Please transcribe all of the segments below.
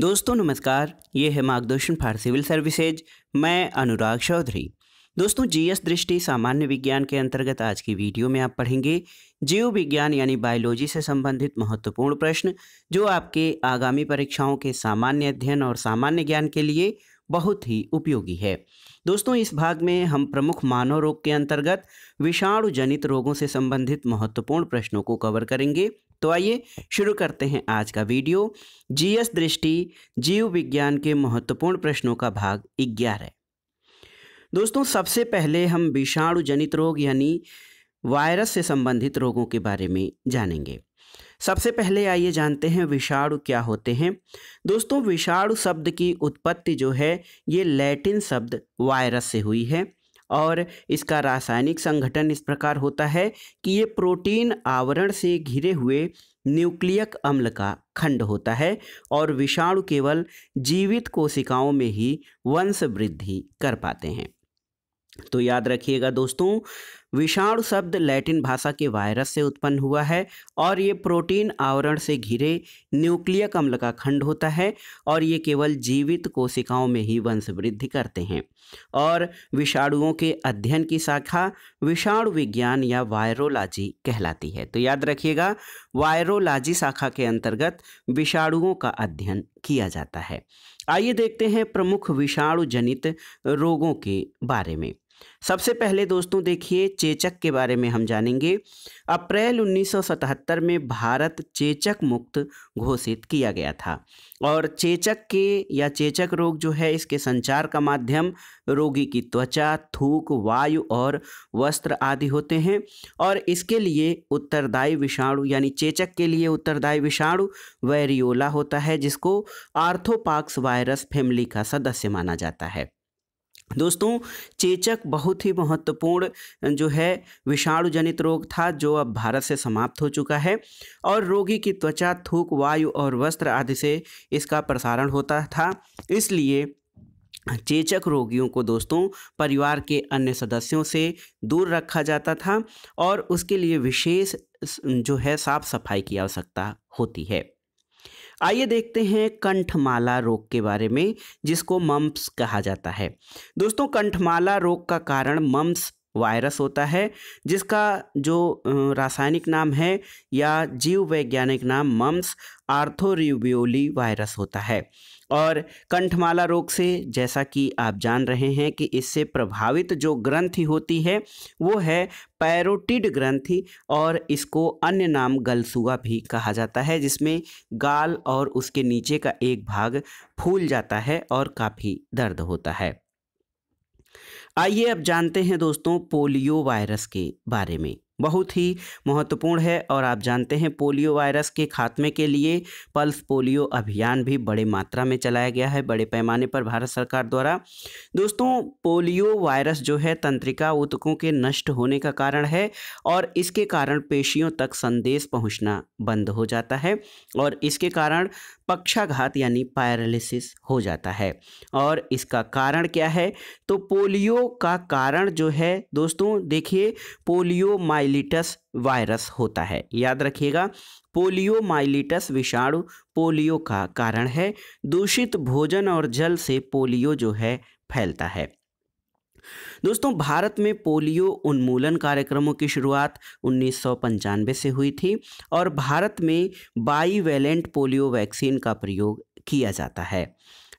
दोस्तों नमस्कार ये है मार्गदर्शन फॉर सिविल सर्विसेज मैं अनुराग चौधरी दोस्तों जीएस दृष्टि सामान्य विज्ञान के अंतर्गत आज की वीडियो में आप पढ़ेंगे जीव विज्ञान यानी बायोलॉजी से संबंधित महत्वपूर्ण प्रश्न जो आपके आगामी परीक्षाओं के सामान्य अध्ययन और सामान्य ज्ञान के लिए बहुत ही उपयोगी है दोस्तों इस भाग में हम प्रमुख मानव रोग के अंतर्गत विषाणु जनित रोगों से संबंधित महत्वपूर्ण प्रश्नों को कवर करेंगे तो आइए शुरू करते हैं आज का वीडियो जीएस दृष्टि जीव विज्ञान के महत्वपूर्ण प्रश्नों का भाग ग्यारह दोस्तों सबसे पहले हम विषाणु जनित रोग यानी वायरस से संबंधित रोगों के बारे में जानेंगे सबसे पहले आइए जानते हैं विषाणु क्या होते हैं दोस्तों विषाणु शब्द की उत्पत्ति जो है ये लैटिन शब्द वायरस से हुई है और इसका रासायनिक संगठन इस प्रकार होता है कि ये प्रोटीन आवरण से घिरे हुए न्यूक्लियक अम्ल का खंड होता है और विषाणु केवल जीवित कोशिकाओं में ही वंश वृद्धि कर पाते हैं तो याद रखिएगा दोस्तों विषाणु शब्द लैटिन भाषा के वायरस से उत्पन्न हुआ है और ये प्रोटीन आवरण से घिरे न्यूक्लियक अम्ल का खंड होता है और ये केवल जीवित कोशिकाओं में ही वंशवृद्धि करते हैं और विषाणुओं के अध्ययन की शाखा विषाणु विज्ञान या वायरोलॉजी कहलाती है तो याद रखिएगा वायरोलॉजी शाखा के अंतर्गत विषाणुओं का अध्ययन किया जाता है आइए देखते हैं प्रमुख विषाणु जनित रोगों के बारे में सबसे पहले दोस्तों देखिए चेचक के बारे में हम जानेंगे अप्रैल 1977 में भारत चेचक मुक्त घोषित किया गया था और चेचक के या चेचक रोग जो है इसके संचार का माध्यम रोगी की त्वचा थूक वायु और वस्त्र आदि होते हैं और इसके लिए उत्तरदायी विषाणु यानी चेचक के लिए उत्तरदायी विषाणु वैरियोला होता है जिसको आर्थोपाक्स वायरस फैमिली का सदस्य माना जाता है दोस्तों चेचक बहुत ही महत्वपूर्ण जो है विषाणु जनित रोग था जो अब भारत से समाप्त हो चुका है और रोगी की त्वचा थूक वायु और वस्त्र आदि से इसका प्रसारण होता था इसलिए चेचक रोगियों को दोस्तों परिवार के अन्य सदस्यों से दूर रखा जाता था और उसके लिए विशेष जो है साफ सफाई की आवश्यकता होती है आइए देखते हैं कंठमाला रोग के बारे में जिसको मम्प्स कहा जाता है दोस्तों कंठमाला रोग का कारण मम्प्स वायरस होता है जिसका जो रासायनिक नाम है या जीव वैज्ञानिक नाम मम्स आर्थोरिब्योली वायरस होता है और कंठमाला रोग से जैसा कि आप जान रहे हैं कि इससे प्रभावित जो ग्रंथि होती है वो है पैरोटिड ग्रंथि और इसको अन्य नाम गलसुआ भी कहा जाता है जिसमें गाल और उसके नीचे का एक भाग फूल जाता है और काफ़ी दर्द होता है आइए अब जानते हैं दोस्तों पोलियो वायरस के बारे में बहुत ही महत्वपूर्ण है और आप जानते हैं पोलियो वायरस के खात्मे के लिए पल्स पोलियो अभियान भी बड़े मात्रा में चलाया गया है बड़े पैमाने पर भारत सरकार द्वारा दोस्तों पोलियो वायरस जो है तंत्रिका ऊतकों के नष्ट होने का कारण है और इसके कारण पेशियों तक संदेश पहुंचना बंद हो जाता है और इसके कारण पक्षाघात यानी पायरालिसिस हो जाता है और इसका कारण क्या है तो पोलियो का कारण जो है दोस्तों देखिए पोलियोमाइलिटस वायरस होता है याद रखिएगा पोलियोमाइलिटस विषाणु पोलियो का कारण है दूषित भोजन और जल से पोलियो जो है फैलता है दोस्तों भारत में पोलियो उन्मूलन कार्यक्रमों की शुरुआत उन्नीस से हुई थी और भारत में बाईवेलेंट पोलियो वैक्सीन का प्रयोग किया जाता है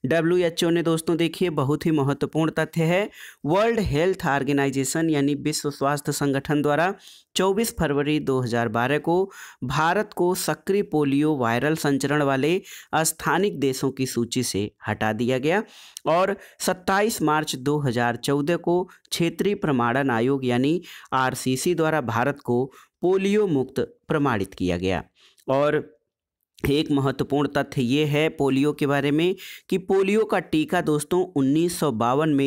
डब्ल्यू ने दोस्तों देखिए बहुत ही महत्वपूर्ण तथ्य है वर्ल्ड हेल्थ ऑर्गेनाइजेशन यानी विश्व स्वास्थ्य संगठन द्वारा 24 फरवरी 2012 को भारत को सक्रिय पोलियो वायरल संचरण वाले स्थानिक देशों की सूची से हटा दिया गया और 27 मार्च 2014 को क्षेत्रीय प्रमाणन आयोग यानी आर द्वारा भारत को पोलियो मुक्त प्रमाणित किया गया और एक महत्वपूर्ण तथ्य ये है पोलियो के बारे में कि पोलियो का टीका दोस्तों उन्नीस में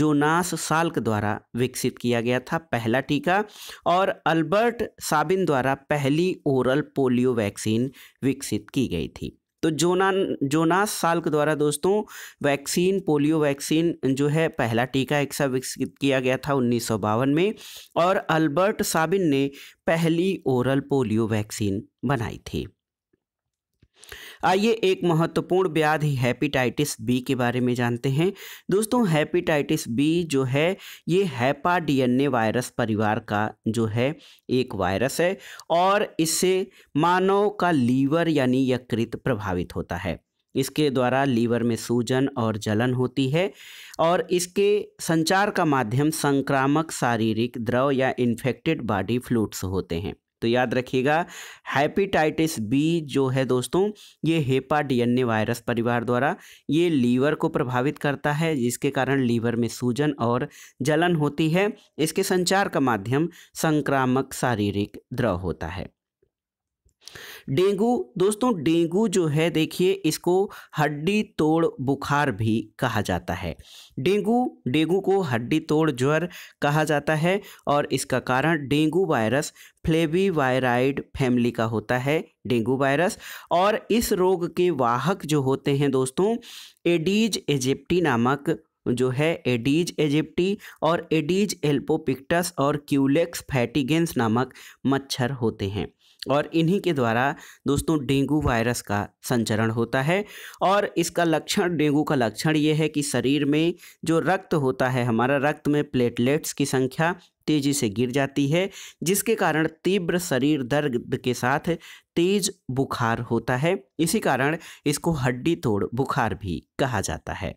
जोनास साल्क द्वारा विकसित किया गया था पहला टीका और अल्बर्ट साबिन द्वारा पहली ओरल पोलियो वैक्सीन विकसित की गई थी तो जोना जोनास साल्क द्वारा दोस्तों वैक्सीन पोलियो वैक्सीन जो है पहला टीका एक सा विकसित किया गया था उन्नीस में और अल्बर्ट साबिन ने पहली ओरल पोलियो वैक्सीन बनाई थी आइए एक महत्वपूर्ण व्याधि हैपेटाइटिस बी के बारे में जानते हैं दोस्तों हैपेटाइटिस बी जो है ये हैपा डीएनए वायरस परिवार का जो है एक वायरस है और इससे मानव का लीवर यानी यकृत प्रभावित होता है इसके द्वारा लीवर में सूजन और जलन होती है और इसके संचार का माध्यम संक्रामक शारीरिक द्रव या इन्फेक्टेड बॉडी फ्लूड्स होते हैं तो याद रखिएगा हैपेटाइटिस बी जो है दोस्तों ये हेपा डीएनए वायरस परिवार द्वारा ये लीवर को प्रभावित करता है जिसके कारण लीवर में सूजन और जलन होती है इसके संचार का माध्यम संक्रामक शारीरिक द्रव होता है डेंगू दोस्तों डेंगू जो है देखिए इसको हड्डी तोड़ बुखार भी कहा जाता है डेंगू डेंगू को हड्डी तोड़ ज्वर कहा जाता है और इसका कारण dengue virus flaviviridae family का होता है डेंगू वायरस और इस रोग के वाहक जो होते हैं दोस्तों एडीज एजिप्टी नामक जो है एडीज एजिप्टी और एडीज एल्पोपिक्टस और क्यूलेक्स फैटिगेंस नामक मच्छर होते हैं और इन्हीं के द्वारा दोस्तों डेंगू वायरस का संचरण होता है और इसका लक्षण डेंगू का लक्षण ये है कि शरीर में जो रक्त होता है हमारा रक्त में प्लेटलेट्स की संख्या तेज़ी से गिर जाती है जिसके कारण तीव्र शरीर दर्द के साथ तेज बुखार होता है इसी कारण इसको हड्डी तोड़ बुखार भी कहा जाता है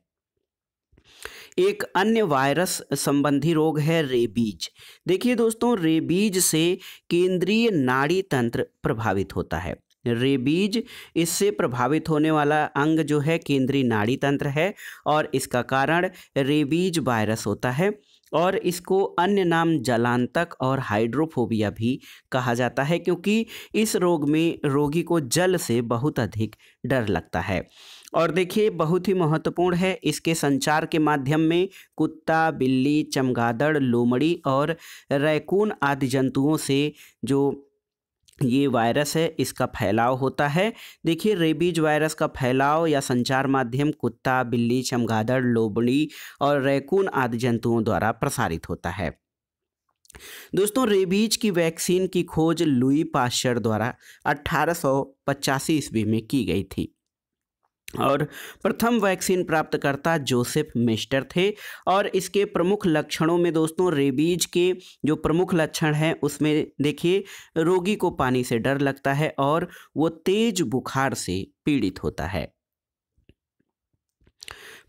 एक अन्य वायरस संबंधी रोग है रेबीज देखिए दोस्तों रेबीज से केंद्रीय नाड़ी तंत्र प्रभावित होता है रेबीज इससे प्रभावित होने वाला अंग जो है केंद्रीय नाड़ी तंत्र है और इसका कारण रेबीज वायरस होता है और इसको अन्य नाम जलांतक और हाइड्रोफोबिया भी कहा जाता है क्योंकि इस रोग में रोगी को जल से बहुत अधिक डर लगता है और देखिए बहुत ही महत्वपूर्ण है इसके संचार के माध्यम में कुत्ता बिल्ली चमगादड़ लोमड़ी और रैकून आदि जंतुओं से जो ये वायरस है इसका फैलाव होता है देखिए रेबीज वायरस का फैलाव या संचार माध्यम कुत्ता बिल्ली चमगादड़ लोबड़ी और रैकून आदि जंतुओं द्वारा प्रसारित होता है दोस्तों रेबीज की वैक्सीन की खोज लुई पाश्चर द्वारा अठारह ईस्वी में की गई थी और प्रथम वैक्सीन प्राप्तकर्ता जोसेफ मिस्टर थे और इसके प्रमुख लक्षणों में दोस्तों रेबीज के जो प्रमुख लक्षण हैं उसमें देखिए रोगी को पानी से डर लगता है और वो तेज बुखार से पीड़ित होता है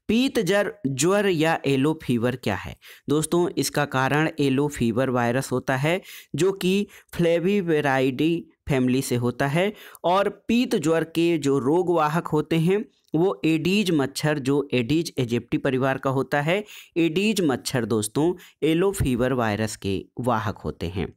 पीत जर ज्वर या एलो फीवर क्या है दोस्तों इसका कारण एलो फीवर वायरस होता है जो कि फ्लेविवेराइडी फैमिली से होता है और पीत ज्वर के जो रोगवाहक होते हैं वो एडीज मच्छर जो एडीज एजिप्टी परिवार का होता है एडीज मच्छर दोस्तों एलो फीवर वायरस के वाहक होते हैं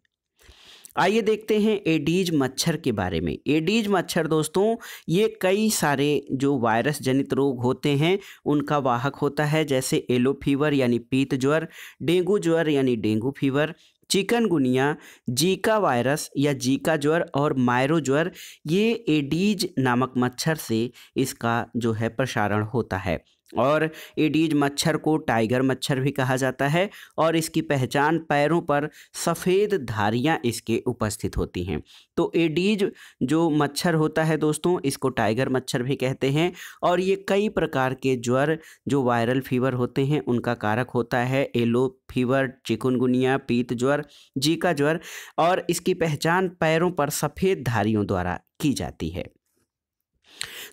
आइए देखते हैं एडीज मच्छर के बारे में एडीज मच्छर दोस्तों ये कई सारे जो वायरस जनित रोग होते हैं उनका वाहक होता है जैसे एलो फीवर यानी पीत ज्वर डेंगू ज्वर यानी dengue fever chikungunya zika virus या जीका ज्वर और मायरो ज्वर ये एडीज नामक मच्छर से इसका जो है प्रसारण होता है और एडीज मच्छर को टाइगर मच्छर भी कहा जाता है और इसकी पहचान पैरों पर सफ़ेद धारियां इसके उपस्थित होती हैं तो एडीज जो मच्छर होता है दोस्तों इसको टाइगर मच्छर भी कहते हैं और ये कई प्रकार के ज्वर जो वायरल फीवर होते हैं उनका कारक होता है एलो फीवर चिकुनगुनिया पीत ज्वर जीका ज्वर और इसकी पहचान पैरों पर सफ़ेद धारियों द्वारा की जाती है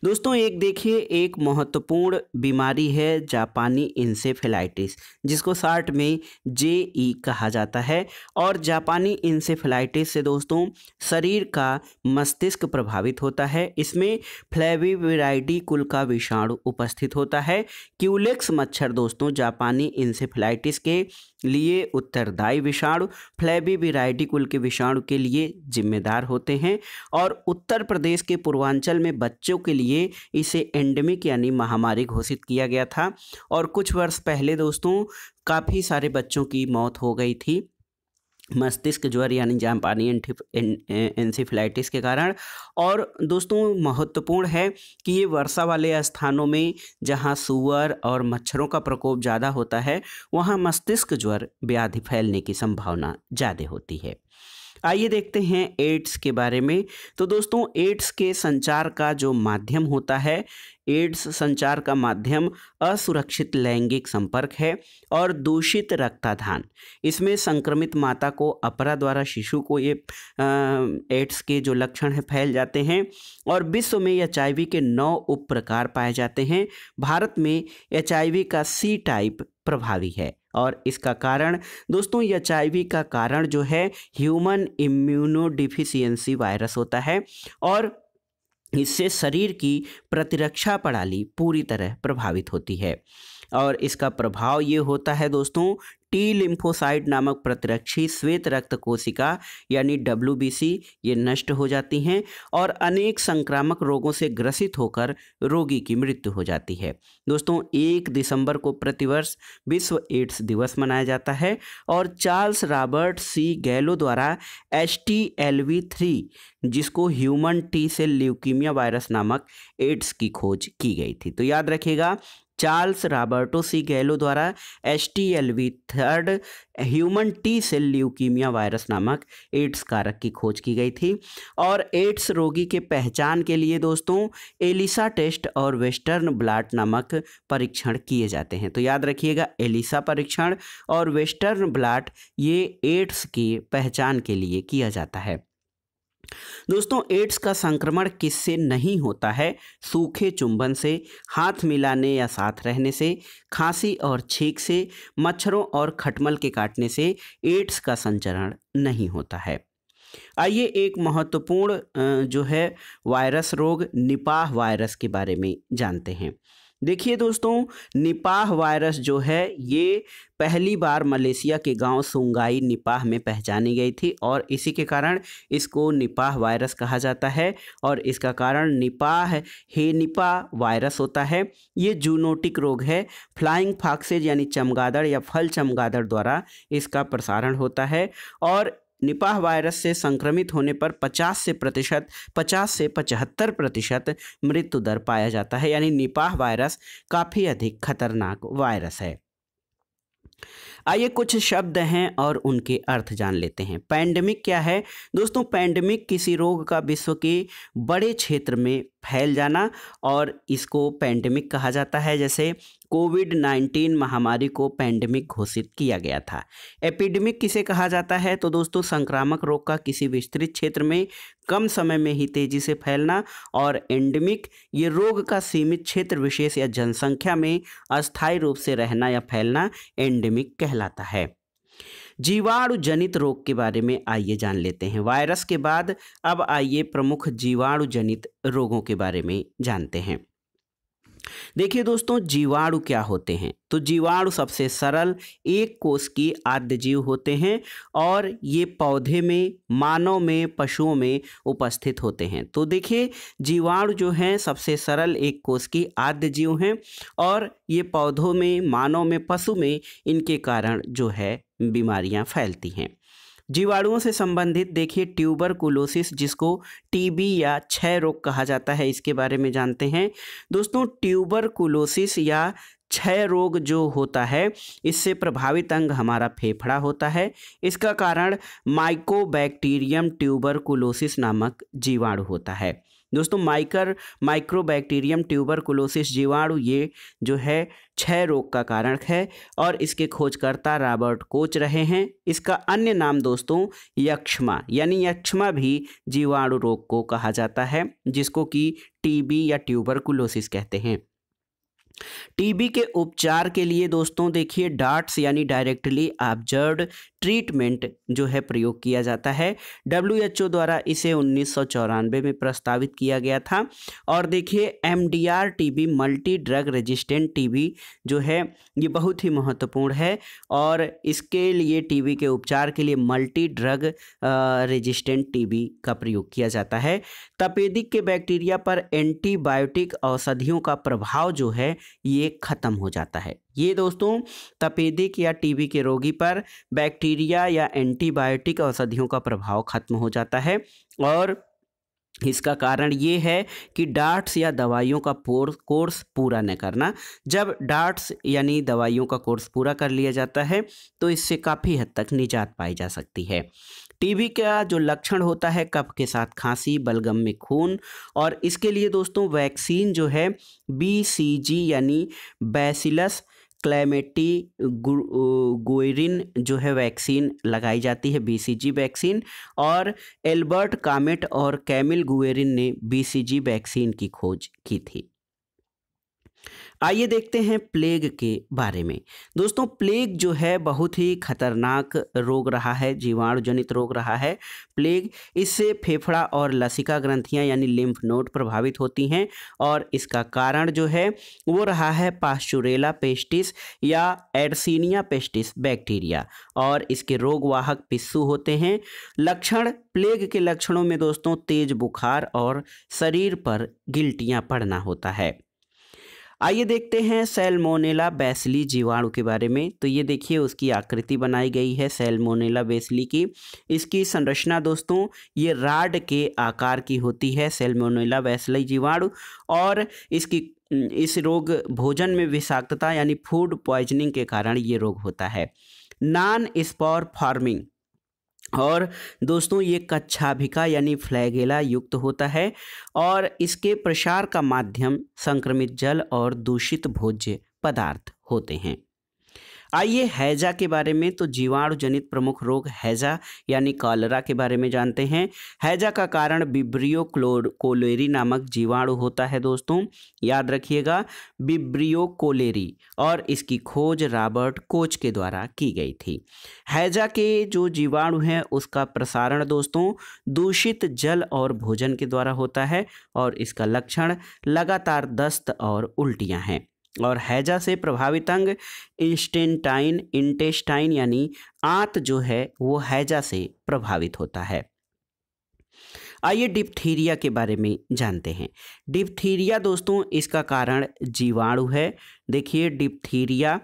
दोस्तों एक देखिए एक महत्वपूर्ण बीमारी है जापानी इंसेफेलाइटिस जिसको शार्ट में जे ई कहा जाता है और जापानी इंसेफेलाइटिस से दोस्तों शरीर का मस्तिष्क प्रभावित होता है इसमें फ्लैविविराइडी कुल का विषाणु उपस्थित होता है क्यूलेक्स मच्छर दोस्तों जापानी इंसेफेलाइटिस के लिए उत्तरदायी विषाणु फ्लैबी कुल के विषाणु के लिए जिम्मेदार होते हैं और उत्तर प्रदेश के पूर्वांचल में बच्चों के लिए इसे एंडेमिक यानी महामारी घोषित किया गया था और कुछ वर्ष पहले दोस्तों काफ़ी सारे बच्चों की मौत हो गई थी मस्तिष्क ज्वर यानी जामपानी एनसीफिलाइटिस के कारण और दोस्तों महत्वपूर्ण है कि ये वर्षा वाले स्थानों में जहाँ सुअर और मच्छरों का प्रकोप ज़्यादा होता है वहाँ मस्तिष्क ज्वर व्याधि फैलने की संभावना ज़्यादा होती है आइए देखते हैं एड्स के बारे में तो दोस्तों एड्स के संचार का जो माध्यम होता है एड्स संचार का माध्यम असुरक्षित लैंगिक संपर्क है और दूषित रक्ताधान इसमें संक्रमित माता को अपरा द्वारा शिशु को ये एड्स के जो लक्षण हैं फैल जाते हैं और विश्व में एच के नौ उप प्रकार पाए जाते हैं भारत में एच का सी टाइप प्रभावी है और इसका कारण दोस्तों एच का कारण जो है ह्यूमन इम्यूनोडिफिशियंसी वायरस होता है और इससे शरीर की प्रतिरक्षा प्रणाली पूरी तरह प्रभावित होती है और इसका प्रभाव ये होता है दोस्तों टी लिम्फोसाइड नामक प्रतिरक्षी श्वेत रक्त कोशिका यानी डब्ल्यू ये नष्ट हो जाती हैं और अनेक संक्रामक रोगों से ग्रसित होकर रोगी की मृत्यु हो जाती है दोस्तों एक दिसंबर को प्रतिवर्ष विश्व एड्स दिवस मनाया जाता है और चार्ल्स रॉबर्ट सी गैलो द्वारा H T L V three जिसको human T cell leukaemia virus नामक एड्स की खोज की गई थी तो याद रखिएगा चार्ल्स रॉबर्टो सी गैलो द्वारा H T L V third human T cell leukaemia virus नामक एड्स कारक की खोज की गई थी और एड्स रोगी के पहचान के लिए दोस्तों एलिसा टेस्ट और वेस्टर्न ब्लाट नामक परीक्षण किए जाते हैं तो याद रखिएगा एलिसा परीक्षण और वेस्टर्न ब्लाट ये एड्स की पहचान के लिए किया जाता है दोस्तों एड्स का संक्रमण किससे नहीं होता है सूखे चुंबन से हाथ मिलाने या साथ रहने से खांसी और छींक से मच्छरों और खटमल के काटने से एड्स का संचरण नहीं होता है आइए एक महत्वपूर्ण जो है वायरस रोग निपाह वायरस के बारे में जानते हैं देखिए दोस्तों निपाह वायरस जो है ये पहली बार मलेशिया के गांव सुंगाई निपाह में पहचानी गई थी और इसी के कारण इसको निपाह वायरस कहा जाता है और इसका कारण निपाह हे निपाह वायरस होता है ये जूनोटिक रोग है फ्लाइंग फाक्सेज यानी चमगादड़ या फल चमगादड़ द्वारा इसका प्रसारण होता है और निपाह वायरस से संक्रमित होने पर 50 से प्रतिशत 50 से 75 प्रतिशत मृत्यु दर पाया जाता है यानी निपाह वायरस काफ़ी अधिक खतरनाक वायरस है आइए कुछ शब्द हैं और उनके अर्थ जान लेते हैं पैंडमिक क्या है दोस्तों पैंडमिक किसी रोग का विश्व के बड़े क्षेत्र में फैल जाना और इसको पैंडमिक कहा जाता है जैसे कोविड 19 महामारी को पैंडमिक घोषित किया गया था एपिडेमिक किसे कहा जाता है तो दोस्तों संक्रामक रोग का किसी विस्तृत क्षेत्र में कम समय में ही तेजी से फैलना और एंडेमिक ये रोग का सीमित क्षेत्र विशेष या जनसंख्या में अस्थायी रूप से रहना या फैलना एंडेमिक कहलाता है जीवाणु जनित रोग के बारे में आइए जान लेते हैं वायरस के बाद अब आइए प्रमुख जीवाणु जनित रोगों के बारे में जानते हैं देखिए दोस्तों जीवाणु क्या होते हैं तो जीवाणु सबसे सरल एक कोष की आद्य जीव होते हैं और ये पौधे में मानव में पशुओं में उपस्थित होते हैं तो देखिए जीवाणु जो हैं सबसे सरल एक कोष की आद्य जीव हैं और ये पौधों में मानव में पशु में इनके कारण जो है बीमारियां फैलती हैं जीवाणुओं से संबंधित देखिए ट्यूबर कुलोसिस जिसको टीबी या क्षय रोग कहा जाता है इसके बारे में जानते हैं दोस्तों ट्यूबर कुलोसिस या क्षय रोग जो होता है इससे प्रभावित अंग हमारा फेफड़ा होता है इसका कारण माइकोबैक्टीरियम कुलोसिस नामक जीवाणु होता है दोस्तों माइकर माइक्रोबैक्टीरियम कुलोसिस जीवाणु ये जो है छह रोग का कारण है और इसके खोजकर्ता रॉबर्ट कोच रहे हैं इसका अन्य नाम दोस्तों यक्षमा यानी यक्षमा भी जीवाणु रोग को कहा जाता है जिसको कि टीबी या ट्यूबर कुलोसिस कहते हैं टीबी के उपचार के लिए दोस्तों देखिए डार्ट्स यानी डायरेक्टली ऑब्जर्व ट्रीटमेंट जो है प्रयोग किया जाता है डब्ल्यू द्वारा इसे उन्नीस में प्रस्तावित किया गया था और देखिए M TB multi drug resistant T जो है ये बहुत ही महत्वपूर्ण है और इसके लिए टी के उपचार के लिए मल्टी ड्रग रेजिस्टेंट टी का प्रयोग किया जाता है तपेदिक के बैक्टीरिया पर एंटीबायोटिक औषधियों का प्रभाव जो है ये ख़त्म हो जाता है ये दोस्तों तपेदिक या टीबी के रोगी पर बैक्टीरिया या एंटीबायोटिक औषधियों का प्रभाव खत्म हो जाता है और इसका कारण ये है कि डार्ट्स या दवाइयों का कोर्स पूरा न करना जब डार्ट्स यानी दवाइयों का कोर्स पूरा कर लिया जाता है तो इससे काफ़ी हद तक निजात पाई जा सकती है टीबी का जो लक्षण होता है कफ के साथ खांसी बलगम में खून और इसके लिए दोस्तों वैक्सीन जो है बी सी जी यानी बैसिलस क्लेमेटी गोयरिन जो है वैक्सीन लगाई जाती है बीसीजी वैक्सीन और एल्बर्ट कामेट और कैमिल गुएरिन ने बीसीजी वैक्सीन की खोज की थी आइए देखते हैं प्लेग के बारे में दोस्तों प्लेग जो है बहुत ही खतरनाक रोग रहा है जीवाणु जनित रोग रहा है प्लेग इससे फेफड़ा और लसिका ग्रंथियां यानी लिम्फ नोड प्रभावित होती हैं और इसका कारण जो है वो रहा है पास्चुरेला पेस्टिस या एडसिनिया पेस्टिस बैक्टीरिया और इसके रोगवाहक पिस्सू होते हैं लक्षण प्लेग के लक्षणों में दोस्तों तेज बुखार और शरीर पर गिल्टियाँ पड़ना होता है आइए देखते हैं सेलमोनेला बेसली जीवाणु के बारे में तो ये देखिए उसकी आकृति बनाई गई है सेलमोनेला बेसली की इसकी संरचना दोस्तों ये राड के आकार की होती है सेलमोनेला बेसली जीवाणु और इसकी इस रोग भोजन में विषाक्तता यानी फूड पॉइजनिंग के कारण ये रोग होता है नॉन स्पॉर फार्मिंग और दोस्तों ये कच्छाभिका यानी फ्लैगेला युक्त होता है और इसके प्रसार का माध्यम संक्रमित जल और दूषित भोज्य पदार्थ होते हैं आइए हैजा के बारे में तो जीवाणु जनित प्रमुख रोग हैजा यानी कॉलरा के बारे में जानते हैं हैजा का कारण बिब्रियो क्लोर कोलेरी नामक जीवाणु होता है दोस्तों याद रखिएगा बिब्रियो कोलेरी और इसकी खोज रॉबर्ट कोच के द्वारा की गई थी हैजा के जो जीवाणु हैं उसका प्रसारण दोस्तों दूषित जल और भोजन के द्वारा होता है और इसका लक्षण लगातार दस्त और उल्टियाँ हैं और हैजा से प्रभावित अंग इंस्टेंटाइन इंटेस्टाइन यानी आंत जो है वो हैजा से प्रभावित होता है आइए डिप्थीरिया के बारे में जानते हैं डिप्थीरिया दोस्तों इसका कारण जीवाणु है देखिए डिप्थीरिया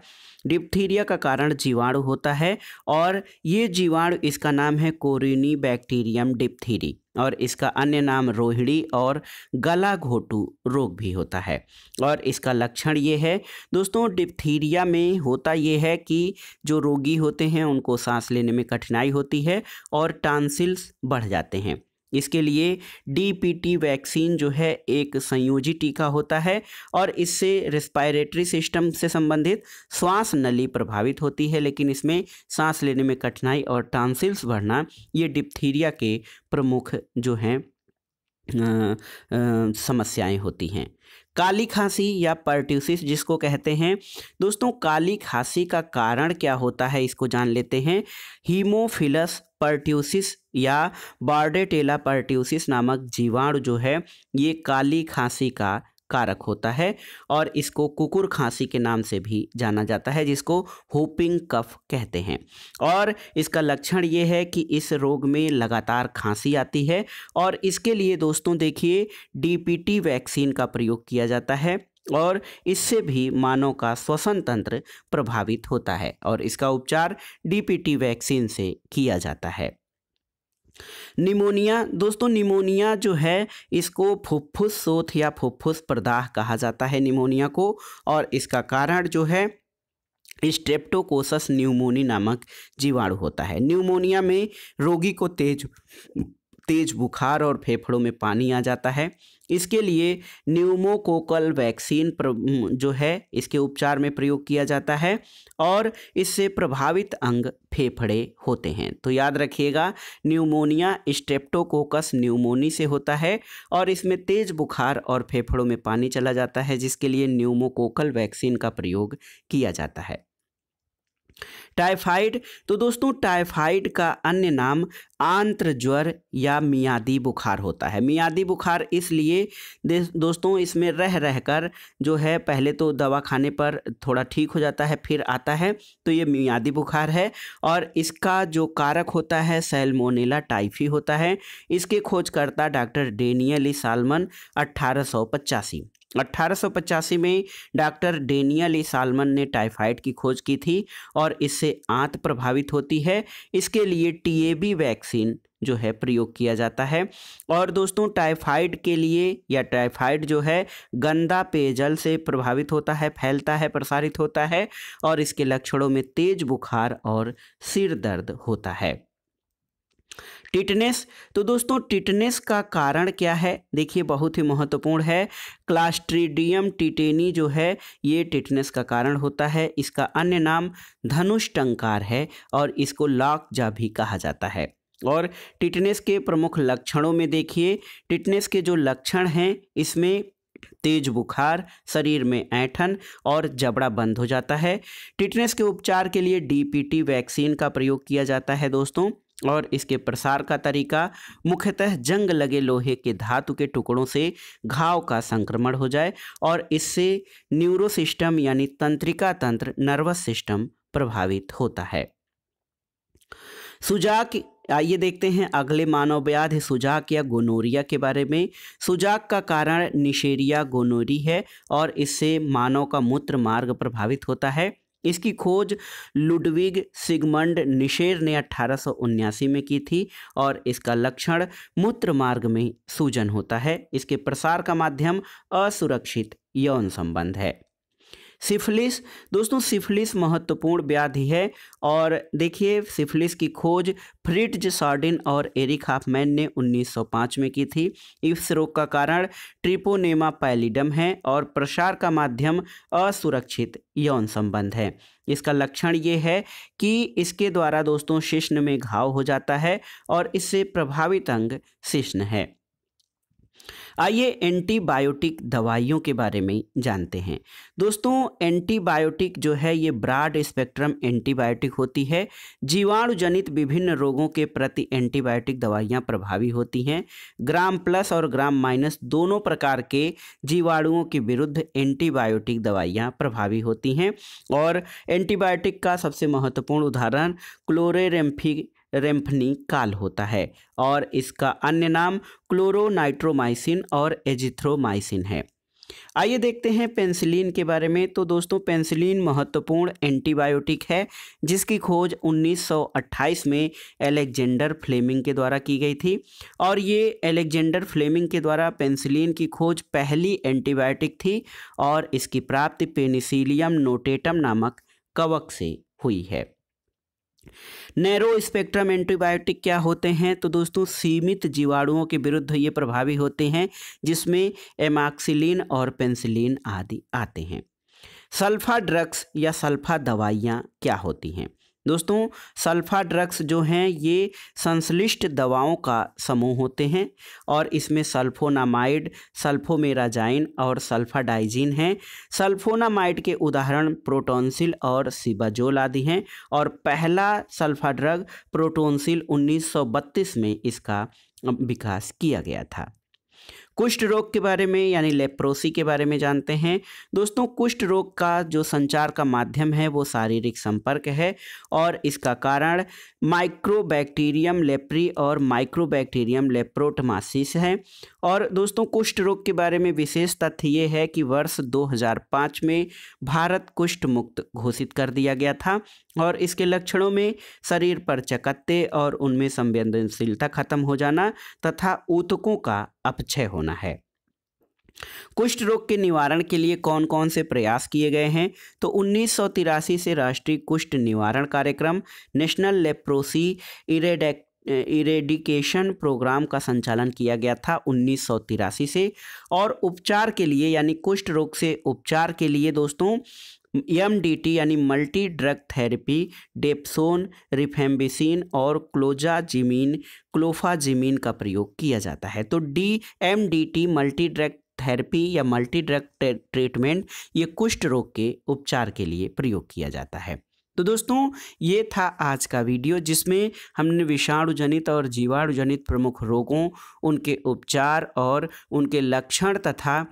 डिप्थीरिया का कारण जीवाणु होता है और ये जीवाणु इसका नाम है कोरिनी बैक्टीरियम डिप्थीरी और इसका अन्य नाम रोहिणी और गला घोटू रोग भी होता है और इसका लक्षण ये है दोस्तों डिप्थीरिया में होता ये है कि जो रोगी होते हैं उनको सांस लेने में कठिनाई होती है और टांसिल्स बढ़ जाते हैं इसके लिए डी वैक्सीन जो है एक संयोजी टीका होता है और इससे रेस्पायरेटरी सिस्टम से संबंधित श्वास नली प्रभावित होती है लेकिन इसमें सांस लेने में कठिनाई और टांसिल्स बढ़ना ये डिप्थीरिया के प्रमुख जो हैं समस्याएं होती हैं काली खांसी या पर्ट्यूसिस जिसको कहते हैं दोस्तों काली खांसी का कारण क्या होता है इसको जान लेते हैं हीमोफिलस पर्ट्यूसिस या बार्डेटेला पर्ट्यूसिस नामक जीवाणु जो है ये काली खांसी का कारक होता है और इसको कुकुर खांसी के नाम से भी जाना जाता है जिसको होपिंग कफ कहते हैं और इसका लक्षण ये है कि इस रोग में लगातार खांसी आती है और इसके लिए दोस्तों देखिए डीपीटी वैक्सीन का प्रयोग किया जाता है और इससे भी मानव का श्वसन तंत्र प्रभावित होता है और इसका उपचार डीपीटी वैक्सीन से किया जाता है निमोनिया दोस्तों निमोनिया जो है इसको फुफ्फुस सोथ या फुफ्फुस प्रदाह कहा जाता है निमोनिया को और इसका कारण जो है स्ट्रेप्टोकोसस न्यूमोनी नामक जीवाणु होता है न्यूमोनिया में रोगी को तेज तेज बुखार और फेफड़ों में पानी आ जाता है इसके लिए न्यूमोकोकल वैक्सीन जो है इसके उपचार में प्रयोग किया जाता है और इससे प्रभावित अंग फेफड़े होते हैं तो याद रखिएगा न्यूमोनिया स्टेप्टोकोकस न्यूमोनी से होता है और इसमें तेज बुखार और फेफड़ों में पानी चला जाता है जिसके लिए न्यूमोकोकल वैक्सीन का प्रयोग किया जाता है टाइफाइड तो दोस्तों टाइफाइड का अन्य नाम आंत्र ज्वर या मियादी बुखार होता है मियादी बुखार इसलिए दोस्तों इसमें रह रह कर जो है पहले तो दवा खाने पर थोड़ा ठीक हो जाता है फिर आता है तो ये मियादी बुखार है और इसका जो कारक होता है सेलमोनेला टाइफी होता है इसके खोजकर्ता डॉक्टर डेनियली सालमन अट्ठारह अट्ठारह में डॉक्टर डेनियल ई सालमन ने टाइफाइड की खोज की थी और इससे आंत प्रभावित होती है इसके लिए टीएबी वैक्सीन जो है प्रयोग किया जाता है और दोस्तों टाइफाइड के लिए या टाइफाइड जो है गंदा पेयजल से प्रभावित होता है फैलता है प्रसारित होता है और इसके लक्षणों में तेज बुखार और सिर दर्द होता है टिटनेस तो दोस्तों टिटनेस का कारण क्या है देखिए बहुत ही महत्वपूर्ण है क्लास्ट्रीडियम टिटेनी जो है ये टिटनेस का कारण होता है इसका अन्य नाम धनुष टंकार है और इसको जा भी कहा जाता है और टिटनेस के प्रमुख लक्षणों में देखिए टिटनेस के जो लक्षण हैं इसमें तेज बुखार शरीर में ऐठन और जबड़ा बंद हो जाता है टिटनेस के उपचार के लिए डीपीटी वैक्सीन का प्रयोग किया जाता है दोस्तों और इसके प्रसार का तरीका मुख्यतः जंग लगे लोहे के धातु के टुकड़ों से घाव का संक्रमण हो जाए और इससे न्यूरो सिस्टम यानी तंत्रिका तंत्र नर्वस सिस्टम प्रभावित होता है सुजाक आइए देखते हैं अगले मानव व्याध सुजाक या गोनोरिया के बारे में सुजाक का कारण निशेरिया गोनोरी है और इससे मानव का मूत्र मार्ग प्रभावित होता है इसकी खोज लुडविग सिगमंड निशेर ने अठारह में की थी और इसका लक्षण मूत्र मार्ग में सूजन होता है इसके प्रसार का माध्यम असुरक्षित यौन संबंध है सिफिलिस दोस्तों सिफिलिस महत्वपूर्ण व्याधि है और देखिए सिफिलिस की खोज फ्रिट्ज सार्डिन और एरिक हाफमैन ने 1905 में की थी इस रोग का कारण ट्रिपोनेमा पैलिडम है और प्रसार का माध्यम असुरक्षित यौन संबंध है इसका लक्षण ये है कि इसके द्वारा दोस्तों शिश्न में घाव हो जाता है और इससे प्रभावित अंग शिश्न है आइए एंटीबायोटिक दवाइयों के बारे में जानते हैं दोस्तों एंटीबायोटिक जो है ये ब्राड स्पेक्ट्रम एंटीबायोटिक होती है जीवाणु जनित विभिन्न रोगों के प्रति एंटीबायोटिक दवाइयाँ प्रभावी होती हैं ग्राम प्लस और ग्राम माइनस दोनों प्रकार के जीवाणुओं के विरुद्ध एंटीबायोटिक दवाइयाँ प्रभावी होती हैं और एंटीबायोटिक का सबसे महत्वपूर्ण उदाहरण क्लोरेरेम्फी रेम्फनी काल होता है और इसका अन्य नाम क्लोरोनाइट्रोमाइसिन और एजिथ्रोमाइसिन है आइए देखते हैं पेंसिलिन के बारे में तो दोस्तों पेंसिलिन महत्वपूर्ण एंटीबायोटिक है जिसकी खोज 1928 में एलेक्जेंडर फ्लेमिंग के द्वारा की गई थी और ये एलेक्जेंडर फ्लेमिंग के द्वारा पेंसिलिन की खोज पहली एंटीबायोटिक थी और इसकी प्राप्ति पेनिसिलियम नोटेटम नामक कवक से हुई है नैरो स्पेक्ट्रम एंटीबायोटिक क्या होते हैं तो दोस्तों सीमित जीवाणुओं के विरुद्ध ये प्रभावी होते हैं जिसमें एमाक्सिलिन और पेंसिलिन आदि आते हैं सल्फा ड्रग्स या सल्फा दवाइयाँ क्या होती हैं दोस्तों सल्फा ड्रग्स जो हैं ये संश्लिष्ट दवाओं का समूह होते हैं और इसमें सल्फोनामाइड सल्फोमेराजाइन और सल्फाडाइजिन हैं सल्फोनामाइड के उदाहरण प्रोटोनसिल और सिबाजोल आदि हैं और पहला सल्फा ड्रग प्रोटोनसिल 1932 में इसका विकास किया गया था कुष्ठ रोग के बारे में यानी लेप्रोसी के बारे में जानते हैं दोस्तों कुष्ठ रोग का जो संचार का माध्यम है वो शारीरिक संपर्क है और इसका कारण माइक्रोबैक्टीरियम लेप्री और माइक्रोबैक्टीरियम लेप्रोटमासिस है और दोस्तों कुष्ठ रोग के बारे में विशेष तथ्य ये है कि वर्ष 2005 में भारत कुष्ठ मुक्त घोषित कर दिया गया था और इसके लक्षणों में शरीर पर चकत्ते और उनमें संवेदनशीलता खत्म हो जाना तथा ऊतकों का अपचय होना है कुष्ठ रोग के निवारण के लिए कौन कौन से प्रयास किए गए हैं तो उन्नीस से राष्ट्रीय कुष्ठ निवारण कार्यक्रम national leprosy eradic eradication programme का संचालन किया गया था उन्नीस से और उपचार के लिए यानी कुष्ठ रोग से उपचार के लिए दोस्तों एम यानी multi drug therapy dapsone rifampicin और क्लोजाजिमीन क्लोफाजिमीन का प्रयोग किया जाता है तो D M D T multi drug therapy या मल्टी ड्रग ट्रीटमेंट ये कुष्ठ रोग के उपचार के लिए प्रयोग किया जाता है तो दोस्तों ये था आज का वीडियो जिसमें हमने विषाणुजनित और जीवाणुजनित प्रमुख रोगों उनके उपचार और उनके लक्षण तथा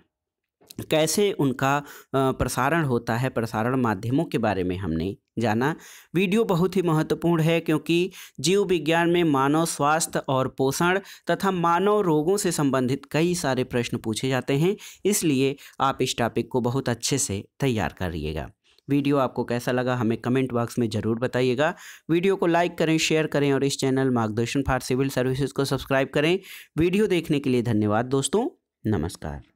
कैसे उनका प्रसारण होता है प्रसारण माध्यमों के बारे में हमने जाना वीडियो बहुत ही महत्वपूर्ण है क्योंकि जीव विज्ञान में मानव स्वास्थ्य और पोषण तथा मानव रोगों से संबंधित कई सारे प्रश्न पूछे जाते हैं इसलिए आप इस टॉपिक को बहुत अच्छे से तैयार करिएगा वीडियो आपको कैसा लगा हमें कमेंट बॉक्स में ज़रूर बताइएगा वीडियो को लाइक करें शेयर करें और इस channel Margdarshan for civil services को सब्सक्राइब करें वीडियो देखने के लिए धन्यवाद दोस्तों नमस्कार